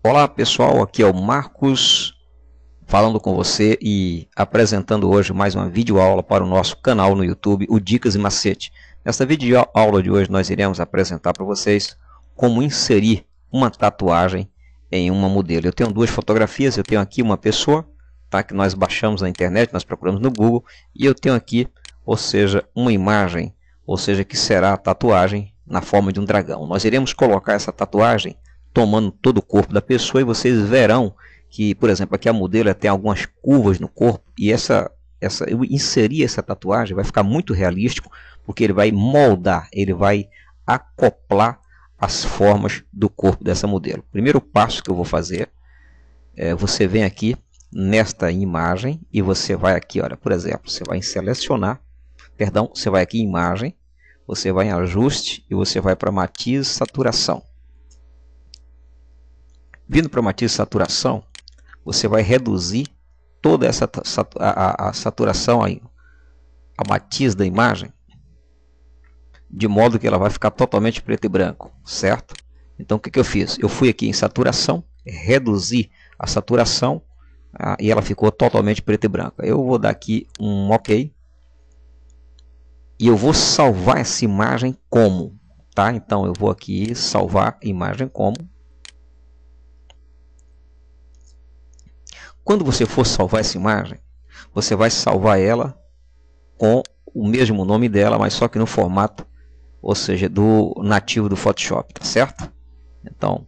Olá pessoal, aqui é o Marcos falando com você e apresentando hoje mais uma videoaula para o nosso canal no YouTube, o Dicas e Macete. Nesta videoaula de hoje nós iremos apresentar para vocês como inserir uma tatuagem em uma modelo. Eu tenho duas fotografias, eu tenho aqui uma pessoa tá, que nós baixamos na internet, nós procuramos no Google e eu tenho aqui, ou seja, uma imagem, ou seja, que será a tatuagem na forma de um dragão. Nós iremos colocar essa tatuagem tomando todo o corpo da pessoa e vocês verão que, por exemplo, aqui a modelo tem algumas curvas no corpo e essa, essa eu inseri essa tatuagem vai ficar muito realístico porque ele vai moldar, ele vai acoplar as formas do corpo dessa modelo. Primeiro passo que eu vou fazer é você vem aqui nesta imagem e você vai aqui, olha, por exemplo, você vai em selecionar, perdão, você vai aqui em imagem, você vai em ajuste e você vai para matiz saturação vindo para matiz matriz de saturação, você vai reduzir toda essa a, a, saturação, a, a matiz da imagem, de modo que ela vai ficar totalmente preto e branco, certo? Então o que, que eu fiz? Eu fui aqui em saturação, reduzi a saturação e ela ficou totalmente preto e branco. Eu vou dar aqui um OK e eu vou salvar essa imagem como, tá? Então eu vou aqui salvar imagem como Quando você for salvar essa imagem, você vai salvar ela com o mesmo nome dela, mas só que no formato, ou seja, do nativo do Photoshop, tá certo? Então,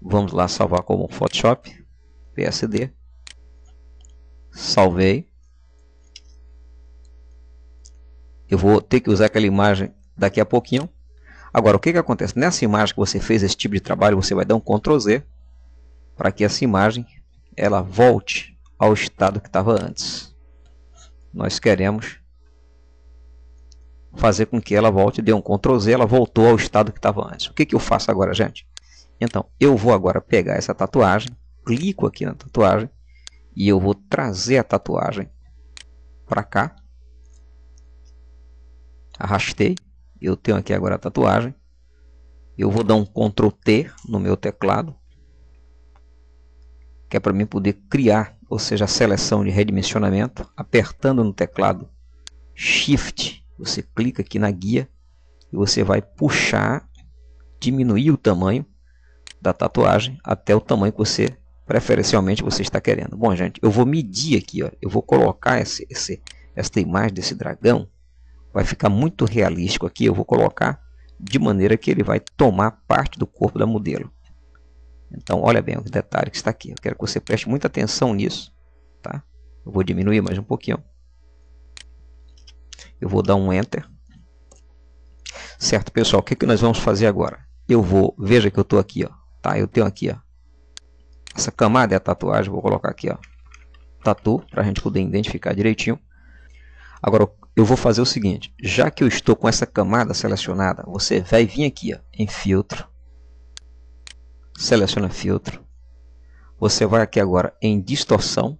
vamos lá salvar como Photoshop, PSD, salvei. Eu vou ter que usar aquela imagem daqui a pouquinho. Agora, o que, que acontece? Nessa imagem que você fez esse tipo de trabalho, você vai dar um Ctrl Z para que essa imagem ela volte ao estado que estava antes. Nós queremos fazer com que ela volte, dê um Ctrl Z, ela voltou ao estado que estava antes. O que, que eu faço agora, gente? Então, eu vou agora pegar essa tatuagem, clico aqui na tatuagem e eu vou trazer a tatuagem para cá. Arrastei, eu tenho aqui agora a tatuagem. Eu vou dar um Ctrl T no meu teclado que é para mim poder criar, ou seja, a seleção de redimensionamento, apertando no teclado Shift, você clica aqui na guia e você vai puxar, diminuir o tamanho da tatuagem até o tamanho que você preferencialmente você está querendo. Bom, gente, eu vou medir aqui, ó, eu vou colocar esse, esse, esta imagem desse dragão, vai ficar muito realístico aqui, eu vou colocar de maneira que ele vai tomar parte do corpo da modelo. Então, olha bem o detalhe que está aqui. Eu quero que você preste muita atenção nisso. Tá? Eu vou diminuir mais um pouquinho. Eu vou dar um Enter. Certo, pessoal. O que, que nós vamos fazer agora? Eu vou... Veja que eu estou aqui. Ó, tá? Eu tenho aqui ó, essa camada é a tatuagem. Vou colocar aqui. ó, Tatu, para a gente poder identificar direitinho. Agora, eu vou fazer o seguinte. Já que eu estou com essa camada selecionada, você vai vir aqui ó, em Filtro seleciona filtro. Você vai aqui agora em distorção.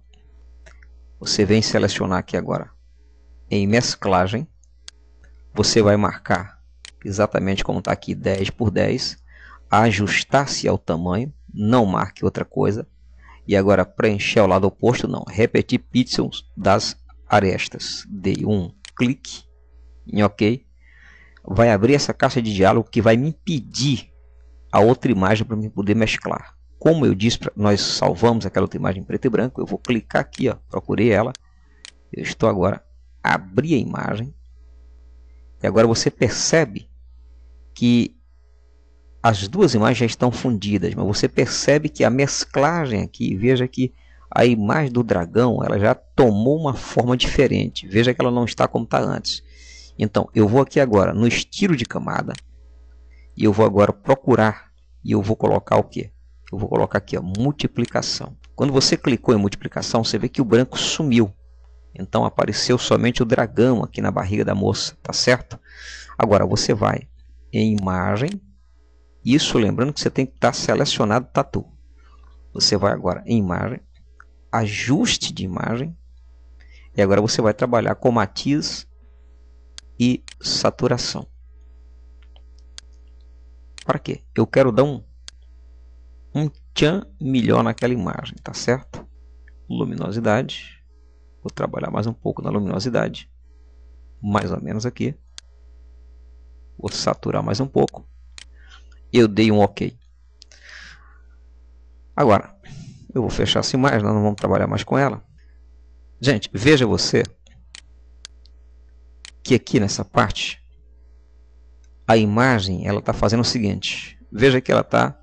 Você vem selecionar aqui agora em mesclagem. Você vai marcar exatamente como está aqui 10 por 10. Ajustar-se ao tamanho. Não marque outra coisa. E agora preencher o lado oposto. Não. Repetir pixels das arestas. Dei um clique em OK. Vai abrir essa caixa de diálogo que vai me impedir a outra imagem para poder mesclar. Como eu disse, nós salvamos aquela outra imagem em preto e branco. Eu vou clicar aqui, ó, procurei ela. Eu estou agora abrindo a imagem. E agora você percebe que as duas imagens já estão fundidas, mas você percebe que a mesclagem aqui, veja que a imagem do dragão ela já tomou uma forma diferente. Veja que ela não está como está antes. Então, eu vou aqui agora no estilo de camada, e eu vou agora procurar e eu vou colocar o que? Eu vou colocar aqui a multiplicação. Quando você clicou em multiplicação, você vê que o branco sumiu. Então apareceu somente o dragão aqui na barriga da moça, tá certo? Agora você vai em imagem. Isso lembrando que você tem que estar tá selecionado tatu. Você vai agora em imagem, ajuste de imagem. E agora você vai trabalhar com matiz e saturação. Para quê? Eu quero dar um, um tchan melhor naquela imagem, tá certo? Luminosidade. Vou trabalhar mais um pouco na luminosidade. Mais ou menos aqui. Vou saturar mais um pouco. Eu dei um OK. Agora, eu vou fechar essa imagem, nós não vamos trabalhar mais com ela. Gente, veja você que aqui nessa parte a imagem ela está fazendo o seguinte. Veja que ela está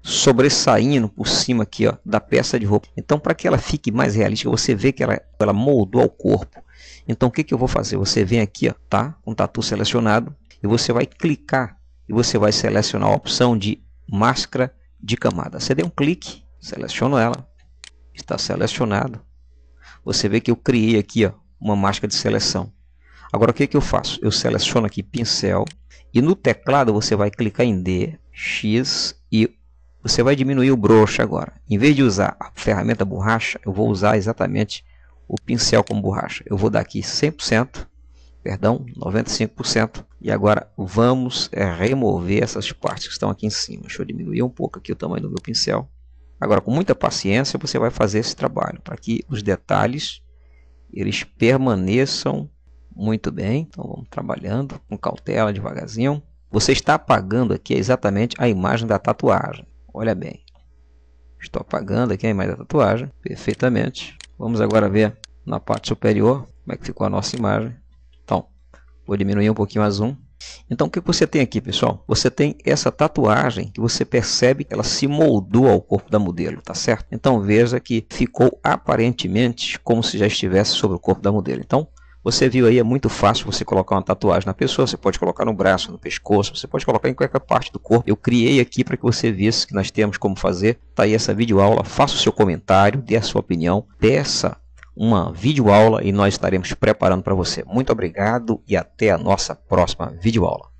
sobressaindo por cima aqui ó, da peça de roupa. Então, para que ela fique mais realística, você vê que ela, ela moldou ao corpo. Então, o que, que eu vou fazer? Você vem aqui, ó, tá? Com um o tatu selecionado e você vai clicar e você vai selecionar a opção de máscara de camada. Você deu um clique, seleciono ela, está selecionado. Você vê que eu criei aqui ó, uma máscara de seleção. Agora o que, que eu faço? Eu seleciono aqui pincel e no teclado você vai clicar em D, X e você vai diminuir o broche agora. Em vez de usar a ferramenta borracha, eu vou usar exatamente o pincel como borracha. Eu vou dar aqui 100%, perdão, 95%. E agora vamos é, remover essas partes que estão aqui em cima. Deixa eu diminuir um pouco aqui o tamanho do meu pincel. Agora, com muita paciência, você vai fazer esse trabalho para que os detalhes eles permaneçam muito bem, então vamos trabalhando com cautela, devagarzinho. Você está apagando aqui exatamente a imagem da tatuagem. Olha bem. Estou apagando aqui a imagem da tatuagem. Perfeitamente. Vamos agora ver na parte superior como é que ficou a nossa imagem. Então, vou diminuir um pouquinho a zoom. Então o que você tem aqui, pessoal? Você tem essa tatuagem que você percebe que ela se moldou ao corpo da modelo, tá certo? Então veja que ficou aparentemente como se já estivesse sobre o corpo da modelo. Então você viu aí, é muito fácil você colocar uma tatuagem na pessoa, você pode colocar no braço, no pescoço, você pode colocar em qualquer parte do corpo. Eu criei aqui para que você visse que nós temos como fazer. Tá aí essa videoaula, faça o seu comentário, dê a sua opinião, peça uma videoaula e nós estaremos preparando para você. Muito obrigado e até a nossa próxima videoaula.